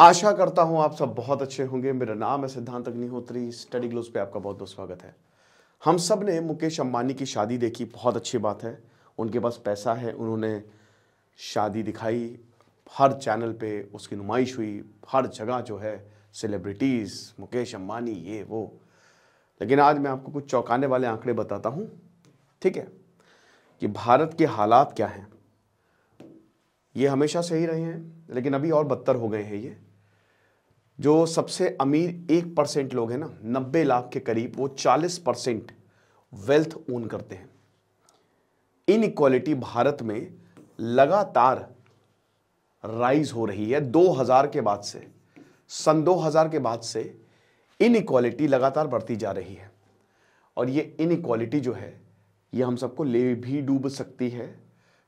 आशा करता हूँ आप सब बहुत अच्छे होंगे मेरा नाम है सिद्धांत अग्निहोत्री स्टडी ग्लोज पे आपका बहुत बहुत स्वागत है हम सब ने मुकेश अंबानी की शादी देखी बहुत अच्छी बात है उनके पास पैसा है उन्होंने शादी दिखाई हर चैनल पे उसकी नुमाइश हुई हर जगह जो है सेलिब्रिटीज़ मुकेश अम्बानी ये वो लेकिन आज मैं आपको कुछ चौंकाने वाले आंकड़े बताता हूँ ठीक है कि भारत के हालात क्या हैं ये हमेशा सही रहे हैं लेकिन अभी और बदतर हो गए हैं ये जो सबसे अमीर एक परसेंट लोग हैं ना नब्बे लाख के करीब वो चालीस परसेंट वेल्थ ओन करते हैं इन इक्वालिटी भारत में लगातार राइज हो रही है 2000 के बाद से सन 2000 के बाद से इन इक्वालिटी लगातार बढ़ती जा रही है और ये इक्वालिटी जो है ये हम सबको ले भी डूब सकती है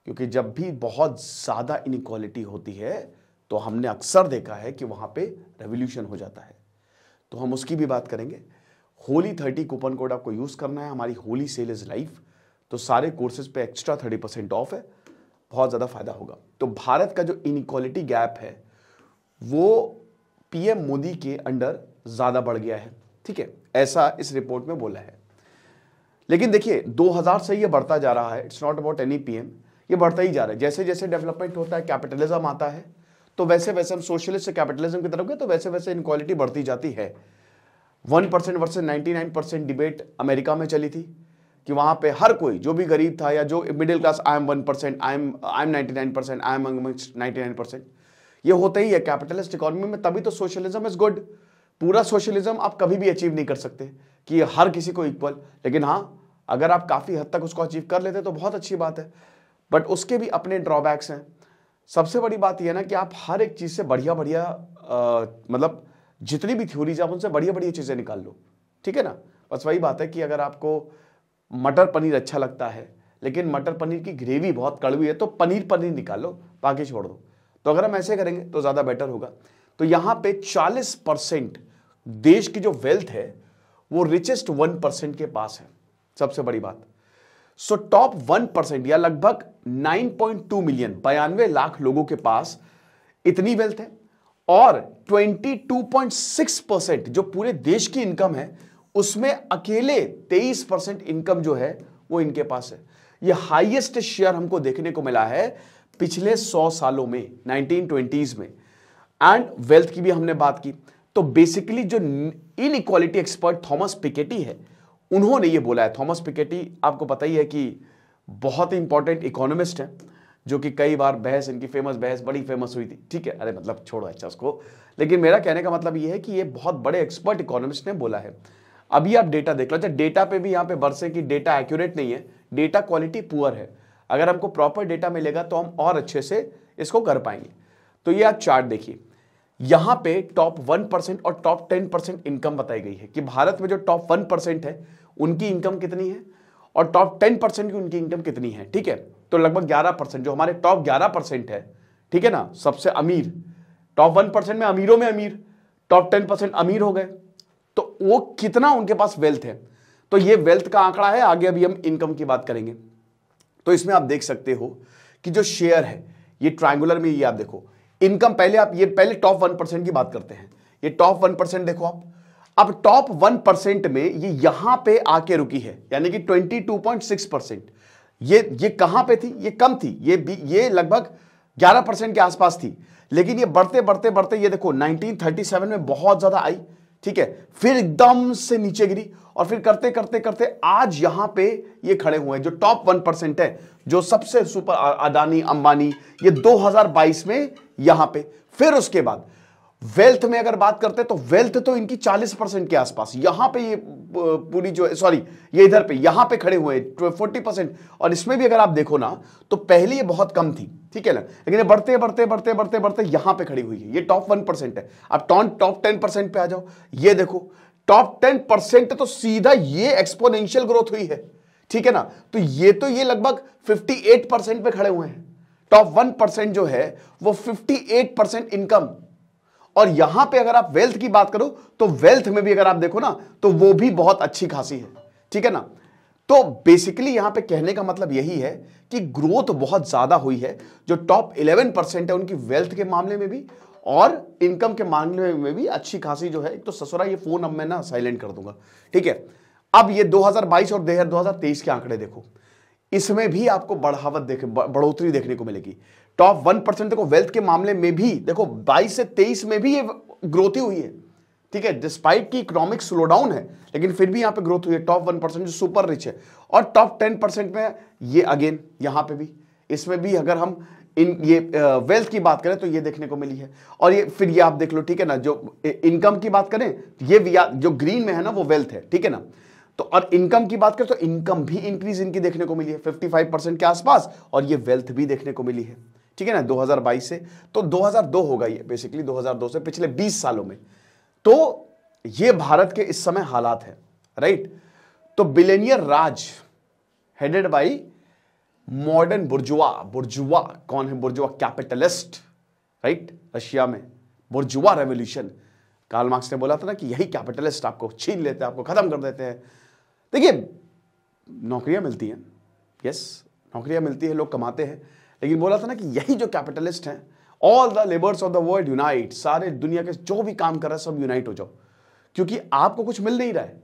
क्योंकि जब भी बहुत ज़्यादा इनक्वालिटी होती है तो हमने अक्सर देखा है कि वहां पे रेवोल्यूशन हो जाता है तो हम उसकी भी बात करेंगे होली थर्टी कूपन कोड आपको यूज़ करना है हमारी होली सेल इज़ लाइफ तो सारे कोर्सेज पे एक्स्ट्रा थर्टी परसेंट ऑफ है बहुत ज़्यादा फायदा होगा तो भारत का जो इनक्वालिटी गैप है वो पीएम मोदी के अंडर ज़्यादा बढ़ गया है ठीक है ऐसा इस रिपोर्ट में बोला है लेकिन देखिए 2000 से ये बढ़ता जा रहा है it's not about any PM ये बढ़ता ही जा रहा है जैसे जैसे डेवलपमेंट होता है कैपिटलिज्म आता है तो वैसे वैसे हम सोशलिस्ट से कैपिटलिज्म की तरफ गए तो वैसे वैसे इनक्वालिटी बढ़ती जाती है one percent versus ninety nine percent debate America में चली थी कि वहां पे हर कोई जो भी गरीब था या जो middle class I am one percent I am I am ninety nine percent I am ninety nine percent ये होता ही है कैपिटलिस्ट इकोनॉमी में तभी तो सोशलिज्म इज गुड पूरा सोशलिज्म आप कभी भी अचीव नहीं कर सकते कि हर किसी को इक्वल लेकिन हाँ अगर आप काफ़ी हद तक उसको अचीव कर लेते तो बहुत अच्छी बात है बट उसके भी अपने ड्रॉबैक्स हैं सबसे बड़ी बात यह ना कि आप हर एक चीज़ से बढ़िया बढ़िया मतलब जितनी भी थ्योरीज आप उनसे बढ़िया बढ़िया चीज़ें निकाल लो ठीक है ना बस वही बात है कि अगर आपको मटर पनीर अच्छा लगता है लेकिन मटर पनीर की ग्रेवी बहुत कड़वी है तो पनीर पनीर निकालो बाकी छोड़ दो तो अगर हम ऐसे करेंगे तो ज़्यादा बेटर होगा तो यहां पे 40 परसेंट देश की जो वेल्थ है वो रिचेस्ट वन परसेंट के पास है सबसे बड़ी बात सो टॉप वन परसेंट या लगभग 9.2 मिलियन बयानवे लाख लोगों के पास इतनी वेल्थ है और 22.6 परसेंट जो पूरे देश की इनकम है उसमें अकेले 23 परसेंट इनकम जो है वो इनके पास है ये हाईएस्ट शेयर हमको देखने को मिला है पिछले 100 सालों में 1920s में एंड वेल्थ की भी हमने बात की तो बेसिकली जो इनइक्वालिटी एक्सपर्ट थॉमस पिकेटी है उन्होंने ये बोला है थॉमस पिकेटी आपको पता ही है कि बहुत ही इंपॉर्टेंट इकोनॉमिस्ट हैं जो कि कई बार बहस इनकी फेमस बहस बड़ी फेमस हुई थी ठीक है अरे मतलब छोड़ो अच्छा उसको लेकिन मेरा कहने का मतलब ये है कि ये बहुत बड़े एक्सपर्ट इकोनॉमिस्ट ने बोला है अभी आप डेटा देख लो अच्छा डेटा पे भी यहाँ पे बरसे कि डेटा एक्यूरेट नहीं है डेटा क्वालिटी पुअर है अगर हमको प्रॉपर डेटा मिलेगा तो हम और अच्छे से इसको कर पाएंगे तो ये आप चार्ट देखिए यहां पे टॉप वन परसेंट और टॉप टेन परसेंट इनकम बताई गई है कि भारत में जो टॉप वन परसेंट है उनकी इनकम कितनी है और टॉप टेन परसेंट की उनकी इनकम कितनी है ठीक है तो लगभग ग्यारह परसेंट जो हमारे टॉप ग्यारह परसेंट है ठीक है ना सबसे अमीर टॉप वन परसेंट में अमीरों में अमीर टॉप टेन परसेंट अमीर हो गए तो वो कितना उनके पास वेल्थ है तो ये वेल्थ का आंकड़ा है आगे अभी हम इनकम की बात करेंगे तो इसमें आप देख सकते हो कि जो शेयर है ये ट्रायंगुलर में ये आप देखो इनकम पहले आप ये पहले टॉप वन परसेंट की बात करते हैं ये टॉप वन परसेंट देखो आप अब टॉप वन परसेंट में ये यहां पे आके रुकी है यानी कि twenty two point six percent ये ये कहां पे थी ये कम थी ये ये लगभग ग्यारह परसेंट के आसपास थी लेकिन ये बढ़ते बढ़ते बढ़ते ये देखो नाइनटीन थर्टी सेवन में बहुत ज्यादा आई ठीक है फिर एकदम से नीचे गिरी और फिर करते करते करते आज यहां पे ये खड़े हुए हैं जो टॉप वन परसेंट है जो सबसे सुपर अदानी अंबानी ये 2022 में यहां पे फिर उसके बाद वेल्थ में अगर बात करते तो वेल्थ तो इनकी 40 परसेंट के आसपास यहां पे ये पूरी जो है सॉरी ये इधर पे यहां पे खड़े हुए 40 परसेंट और इसमें भी अगर आप देखो ना तो पहले ये बहुत कम थी ठीक है ना लेकिन ये बढ़ते बढ़ते बढ़ते बढ़ते बढ़ते यहां पे खड़ी हुई है ये टॉप वन परसेंट है अब टॉन टॉप टेन परसेंट पे आ जाओ ये देखो टॉप टेन परसेंट तो सीधा ये एक्सपोनेंशियल ग्रोथ हुई है ठीक है ना तो ये तो ये लगभग फिफ्टी एट परसेंट पे खड़े हुए हैं टॉप वन परसेंट जो है वो फिफ्टी एट परसेंट इनकम और यहां पे अगर आप वेल्थ की बात करो तो वेल्थ में भी अगर आप देखो ना तो वो भी बहुत अच्छी खासी है ठीक है ना तो बेसिकली यहां पे कहने का मतलब यही है कि ग्रोथ बहुत ज्यादा हुई है जो टॉप 11 परसेंट है उनकी वेल्थ के मामले में भी और इनकम के मामले में भी अच्छी खासी जो है तो ससुरा ये फोन अब मैं ना साइलेंट कर दूंगा ठीक है अब ये 2022 और देहर 2023 के आंकड़े देखो इसमें भी आपको बढ़ावत देख बढ़ोतरी देखने को मिलेगी टॉप वन परसेंट देखो वेल्थ के मामले में भी देखो 22 से 23 में भी ये ग्रोथ ही हुई है ठीक है डिस्पाइट की इकोनॉमिक स्लोडाउन है लेकिन फिर भी यहां पे ग्रोथ हुई है टॉप वन परसेंट जो सुपर रिच है और टॉप टेन परसेंट में ये अगेन यहां पे भी इसमें भी अगर हम इन ये वेल्थ की बात करें तो ये देखने को मिली है और ये फिर ये आप देख लो ठीक है ना जो इनकम की बात करें ये जो ग्रीन में है ना वो वेल्थ है ठीक है ना तो और इनकम की बात करें तो इनकम भी इंक्रीज इनकी देखने को मिली है फिफ्टी परसेंट के आसपास और ये वेल्थ भी देखने को मिली है ठीक है ना 2022 से तो 2002 होगा ये बेसिकली 2002 से पिछले 20 सालों में तो ये भारत के इस समय हालात हैं राइट तो billionaire Raj headed by modern bourgeois bourgeois कौन है बुर्जुआ कैपिटलिस्ट राइट रशिया में बुर्जुआ रेवोल्यूशन कार्ल मार्क्स ने बोला था ना कि यही कैपिटलिस्ट आपको छीन लेते हैं आपको खत्म कर देते हैं देखिए नौकरियां मिलती हैं यस नौकरियां मिलती है लोग कमाते हैं लेकिन बोला था ना कि यही जो कैपिटलिस्ट हैं all the labours of the world unite सारे दुनिया के जो भी काम कर रहे हैं सब यूनाइट हो जाओ क्योंकि आपको कुछ मिल नहीं रहा है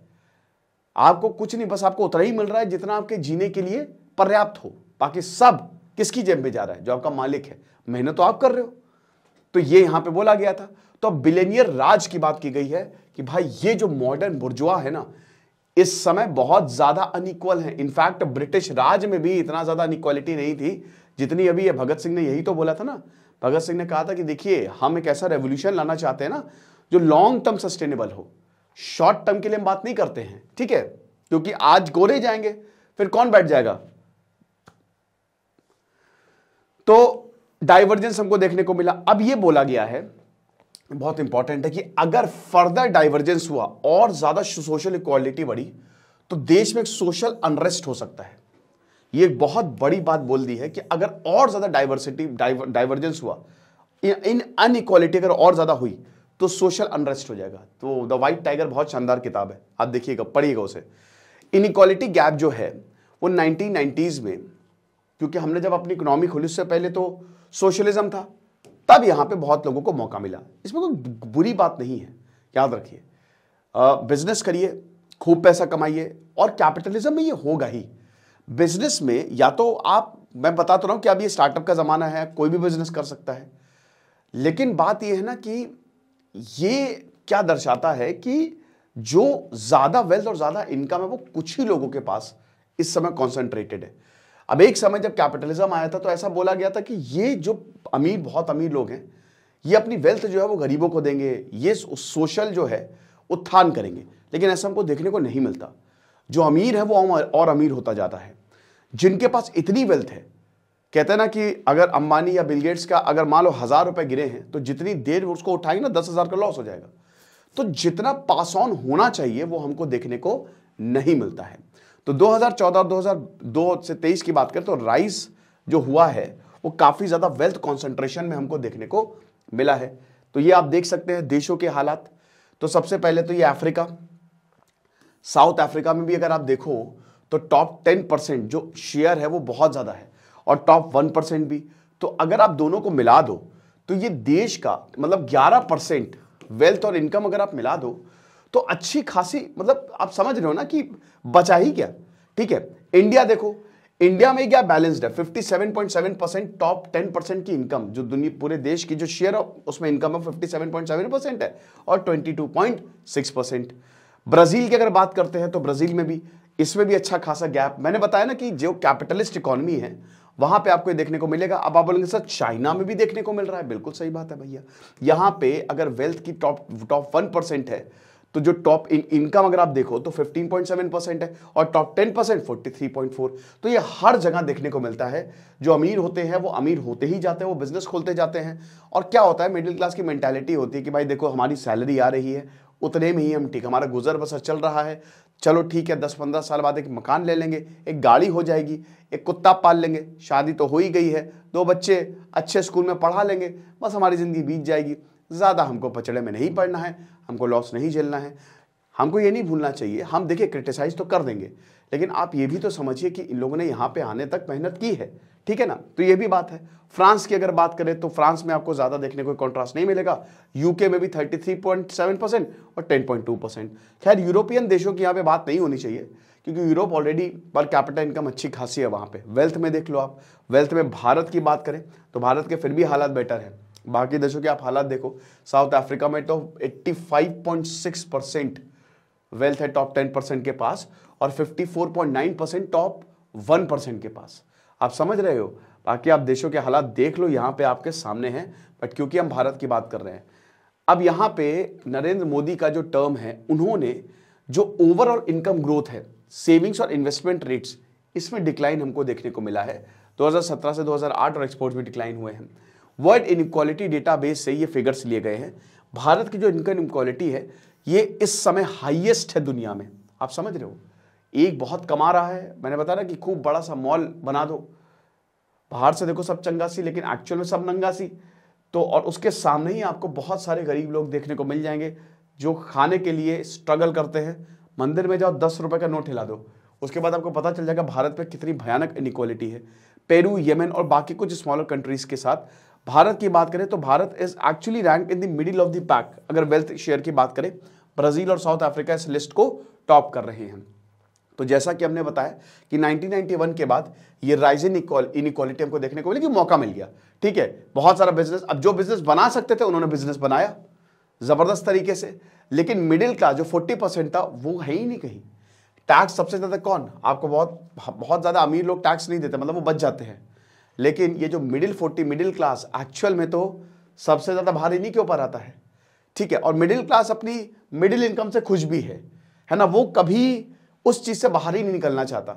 आपको कुछ नहीं बस आपको उतना ही मिल रहा है जितना आपके जीने के लिए पर्याप्त हो बाकी सब किसकी जेब में जा रहा है जो आपका मालिक है मेहनत तो आप कर रहे हो तो ये यहां पे बोला गया था तो अब बिलेनियर राज की बात की गई है कि भाई ये जो मॉडर्न बुर्जुआ है ना इस समय बहुत ज्यादा अनइक्वल है इनफैक्ट ब्रिटिश राज में भी इतना ज्यादा अनइक्वालिटी नहीं थी जितनी अभी ये भगत सिंह ने यही तो बोला था ना भगत सिंह ने कहा था कि देखिए हम एक ऐसा रेवोल्यूशन लाना चाहते हैं ना जो लॉन्ग टर्म सस्टेनेबल हो शॉर्ट टर्म के लिए हम बात नहीं करते हैं ठीक है क्योंकि आज गोरे जाएंगे फिर कौन बैठ जाएगा तो डाइवर्जेंस हमको देखने को मिला अब यह बोला गया है बहुत इंपॉर्टेंट है कि अगर फर्दर डाइवर्जेंस हुआ और ज्यादा सोशल इक्वालिटी बढ़ी तो देश में एक सोशल अनरेस्ट हो सकता है ये बहुत बड़ी बात बोल दी है कि अगर और ज़्यादा डाइवर्सिटी डाइवर्जेंस हुआ इन अनइक्वालिटी अगर और ज़्यादा हुई तो सोशल अनरेस्ट हो जाएगा तो द वाइट टाइगर बहुत शानदार किताब है आप देखिएगा पढ़िएगा उसे इनइक्वालिटी गैप जो है वो नाइनटीन में क्योंकि हमने जब अपनी इकोनॉमी खोली उससे पहले तो सोशलिज्म था तब यहाँ पे बहुत लोगों को मौका मिला इसमें कोई बुरी बात नहीं है याद रखिए बिजनेस करिए खूब पैसा कमाइए और कैपिटलिज्म में ये होगा ही बिजनेस में या तो आप मैं बता तो रहा हूँ कि अब ये स्टार्टअप का ज़माना है कोई भी बिजनेस कर सकता है लेकिन बात यह है ना कि ये क्या दर्शाता है कि जो ज़्यादा वेल्थ और ज़्यादा इनकम है वो कुछ ही लोगों के पास इस समय कॉन्सेंट्रेटेड है अब एक समय जब कैपिटलिज्म आया था तो ऐसा बोला गया था कि ये जो अमीर बहुत अमीर लोग हैं ये अपनी वेल्थ जो है वो गरीबों को देंगे ये सोशल जो है उत्थान करेंगे लेकिन ऐसा हमको देखने को नहीं मिलता जो अमीर है वो और अमीर होता जाता है जिनके पास इतनी वेल्थ है कहते हैं ना कि अगर अंबानी या बिलगेट्स का अगर मान लो हज़ार रुपए गिरे हैं तो जितनी देर उसको उठाएंगे ना दस हज़ार का लॉस हो जाएगा तो जितना पास ऑन होना चाहिए वो हमको देखने को नहीं मिलता है तो 2014 दो से तेईस की बात करें तो राइस जो हुआ है वो काफ़ी ज़्यादा वेल्थ कॉन्सेंट्रेशन में हमको देखने को मिला है तो ये आप देख सकते हैं देशों के हालात तो सबसे पहले तो ये अफ्रीका साउथ अफ्रीका में भी अगर आप देखो तो टॉप टेन परसेंट जो शेयर है वो बहुत ज़्यादा है और टॉप वन परसेंट भी तो अगर आप दोनों को मिला दो तो ये देश का मतलब ग्यारह परसेंट वेल्थ और इनकम अगर आप मिला दो तो अच्छी खासी मतलब आप समझ रहे हो ना कि बचा ही क्या ठीक है इंडिया देखो इंडिया में क्या बैलेंस्ड है 57.7 परसेंट टॉप 10 परसेंट की इनकम जो दुनिया पूरे देश की जो शेयर है उसमें इनकम है 57.7 परसेंट है और 22.6 परसेंट ब्राजील की अगर बात करते हैं तो ब्राजील में भी इसमें भी अच्छा खासा गैप मैंने बताया ना कि जो कैपिटलिस्ट इकोनॉमी है वहां पे आपको ये देखने को मिलेगा अब आप बोलेंगे सर चाइना में भी देखने को मिल रहा है बिल्कुल सही बात है भैया यहाँ पे अगर वेल्थ की टॉप टॉप वन परसेंट है तो जो टॉप इनकम अगर आप देखो तो 15.7 परसेंट है और टॉप 10 परसेंट फोर्टी तो ये हर जगह देखने को मिलता है जो अमीर होते हैं वो अमीर होते ही जाते हैं वो बिजनेस खोलते जाते हैं और क्या होता है मिडिल क्लास की मैंटेलिटी होती है कि भाई देखो हमारी सैलरी आ रही है उतने में ही हम ठीक हमारा गुजर बसर चल रहा है चलो ठीक है दस पंद्रह साल बाद एक मकान ले लेंगे एक गाड़ी हो जाएगी एक कुत्ता पाल लेंगे शादी तो हो ही गई है दो बच्चे अच्छे स्कूल में पढ़ा लेंगे बस हमारी ज़िंदगी बीत जाएगी ज़्यादा हमको पचड़े में नहीं पड़ना है हमको लॉस नहीं झेलना है हमको ये नहीं भूलना चाहिए हम देखिए क्रिटिसाइज़ तो कर देंगे लेकिन आप ये भी तो समझिए कि इन लोगों ने यहाँ पे आने तक मेहनत की है ठीक है ना तो ये भी बात है फ्रांस की अगर बात करें तो फ्रांस में आपको ज़्यादा देखने को कॉन्ट्रास्ट नहीं मिलेगा यूके में भी 33.7 परसेंट और 10.2 परसेंट खैर यूरोपियन देशों की यहाँ पे बात नहीं होनी चाहिए क्योंकि यूरोप ऑलरेडी पर कैपिटल इनकम अच्छी खासी है वहाँ पे वेल्थ में देख लो आप वेल्थ में भारत की बात करें तो भारत के फिर भी हालात बेटर हैं बाकी देशों के आप हालात देखो साउथ अफ्रीका में तो 85.6 परसेंट वेल्थ है टॉप 10 परसेंट के पास और 54.9 परसेंट टॉप 1 परसेंट के पास आप समझ रहे हो बाकी आप देशों के हालात देख लो यहाँ पे आपके सामने हैं बट क्योंकि हम भारत की बात कर रहे हैं अब यहाँ पे नरेंद्र मोदी का जो टर्म है उन्होंने जो ओवरऑल इनकम ग्रोथ है सेविंग्स और इन्वेस्टमेंट रेट्स इसमें डिक्लाइन हमको देखने को मिला है 2017 से 2008 और एक्सपोर्ट्स में डिक्लाइन हुए हैं वर्ल्ड इनक्वालिटी डेटाबेस से ये फिगर्स लिए गए हैं भारत की जो इनकम इनक्वालिटी है ये इस समय हाइएस्ट है दुनिया में आप समझ रहे हो एक बहुत कमा रहा है मैंने बताया कि खूब बड़ा सा मॉल बना दो बाहर से देखो सब चंगा सी लेकिन एक्चुअल में सब नंगा सी तो और उसके सामने ही आपको बहुत सारे गरीब लोग देखने को मिल जाएंगे जो खाने के लिए स्ट्रगल करते हैं मंदिर में जाओ दस रुपये का नोट हिला दो उसके बाद आपको पता चल जाएगा भारत में कितनी भयानक इनिक्वालिटी है पेरू यमन और बाकी कुछ स्मॉलर कंट्रीज़ के साथ भारत की बात करें तो Bharat is actually rank in the middle of the pack अगर वेल्थ शेयर की बात करें ब्राज़ील और साउथ अफ्रीका इस लिस्ट को टॉप कर रहे हैं तो जैसा कि हमने बताया कि 1991 के बाद ये राइजिंग इनिक्वालिटी हमको देखने को मिली कि मौका मिल गया ठीक है बहुत सारा बिजनेस अब जो बिजनेस बना सकते थे उन्होंने बिजनेस बनाया ज़बरदस्त तरीके से लेकिन मिडिल क्लास जो 40 परसेंट था वो है ही नहीं कहीं टैक्स सबसे ज़्यादा कौन आपको बहुत बहुत ज़्यादा अमीर लोग टैक्स नहीं देते मतलब वो बच जाते हैं लेकिन ये जो middle forty middle class actual में तो सबसे ज़्यादा भारी इन्हीं के ऊपर आता है ठीक है और मिडिल क्लास अपनी मिडिल इनकम से खुश भी है है ना वो कभी उस चीज़ से बाहर ही नहीं निकलना चाहता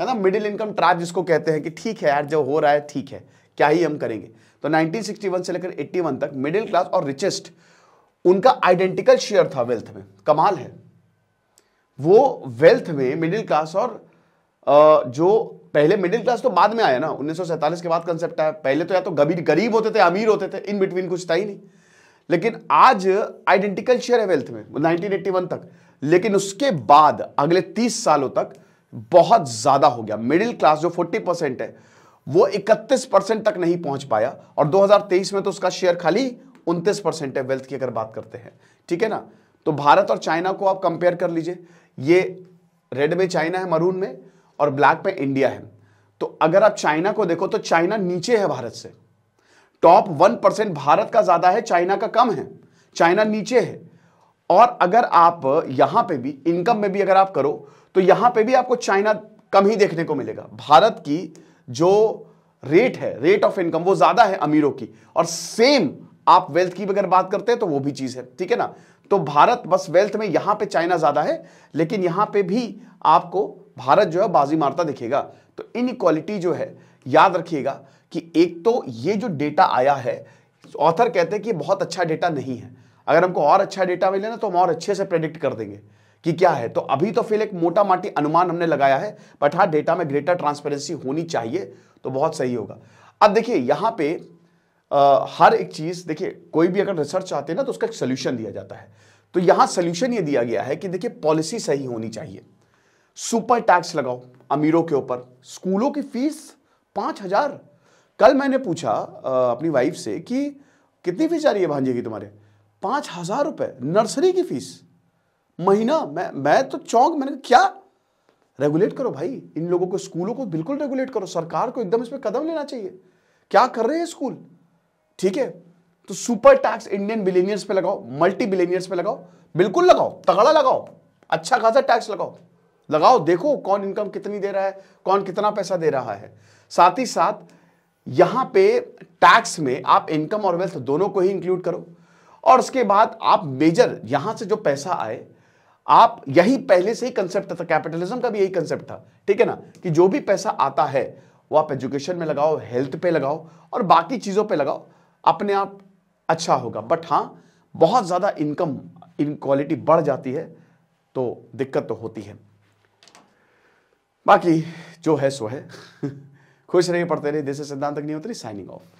है ना मिडिल इनकम ट्रैप जिसको कहते हैं कि ठीक है यार जो हो रहा है ठीक है क्या ही हम करेंगे तो 1961 से लेकर 81 तक मिडिल क्लास और रिचेस्ट उनका आइडेंटिकल शेयर था वेल्थ में कमाल है वो वेल्थ में मिडिल क्लास और जो पहले मिडिल क्लास तो बाद में आया ना उन्नीस के बाद कंसेप्ट आया पहले तो या तो गरीब गरीब होते थे अमीर होते थे इन बिटवीन कुछ था ही नहीं लेकिन आज आइडेंटिकल शेयर है वेल्थ में 1981 तक लेकिन उसके बाद अगले तीस सालों तक बहुत ज़्यादा हो गया मिडिल क्लास जो फोर्टी परसेंट है वो इकतीस परसेंट तक नहीं पहुंच पाया और 2023 में तो उसका शेयर खाली उनतीस परसेंट है वेल्थ की अगर बात करते हैं ठीक है ना तो भारत और चाइना को आप कंपेयर कर लीजिए ये रेड में चाइना है मरून में और ब्लैक में इंडिया है तो अगर आप चाइना को देखो तो चाइना नीचे है भारत से टॉप वन परसेंट भारत का ज्यादा है चाइना का कम है चाइना नीचे है और अगर आप यहां पे भी इनकम में भी अगर आप करो तो यहां पे भी आपको चाइना कम ही देखने को मिलेगा भारत की जो रेट है रेट ऑफ इनकम वो ज्यादा है अमीरों की और सेम आप वेल्थ की अगर बात करते हैं तो वो भी चीज है ठीक है ना तो भारत बस वेल्थ में यहां पे चाइना ज्यादा है लेकिन यहां पे भी आपको भारत जो है बाजी मारता दिखेगा तो इनक्वालिटी जो है याद रखिएगा कि एक तो ये जो डेटा आया है ऑथर कहते हैं कि बहुत अच्छा डेटा नहीं है अगर हमको और अच्छा डेटा मिले ना तो हम और अच्छे से प्रेडिक्ट कर देंगे कि क्या है तो अभी तो फिर एक मोटा माटी अनुमान हमने लगाया है बट हाँ डेटा में ग्रेटर ट्रांसपेरेंसी होनी चाहिए तो बहुत सही होगा अब देखिए यहां पे आ, हर एक चीज़ देखिए कोई भी अगर रिसर्च चाहते हैं ना तो उसका एक सोल्यूशन दिया जाता है तो यहां सोल्यूशन ये दिया गया है कि देखिए पॉलिसी सही होनी चाहिए सुपर टैक्स लगाओ अमीरों के ऊपर स्कूलों की फीस पांच हजार कल मैंने पूछा आ, अपनी वाइफ से कि कितनी फीस जा रही है भांजे की तुम्हारे पाँच हज़ार रुपए नर्सरी की फीस महीना मैं मैं तो चौंक मैंने क्या रेगुलेट करो भाई इन लोगों को स्कूलों को बिल्कुल रेगुलेट करो सरकार को एकदम इस पर कदम लेना चाहिए क्या कर रहे हैं स्कूल ठीक है तो सुपर टैक्स इंडियन बिलीनियर्स पे लगाओ मल्टी बिलीनियर्स पे लगाओ बिल्कुल लगाओ तगड़ा लगाओ अच्छा खासा टैक्स लगाओ लगाओ देखो कौन इनकम कितनी दे रहा है कौन कितना पैसा दे रहा है साथ ही साथ यहां पे टैक्स में आप इनकम और वेल्थ दोनों को ही इंक्लूड करो और उसके बाद आप मेजर यहां से जो पैसा आए आप यही पहले से ही कंसेप्ट था कैपिटलिज्म का भी यही कंसेप्ट था ठीक है ना कि जो भी पैसा आता है वो आप एजुकेशन में लगाओ हेल्थ पे लगाओ और बाकी चीज़ों पे लगाओ अपने आप अच्छा होगा बट हां बहुत ज़्यादा इनकम इनक्वालिटी बढ़ जाती है तो दिक्कत तो होती है बाकी जो है सो है खुश रहिए पढ़ते रहिए देश सिद्धांत नहीं होती साइनिंग ऑफ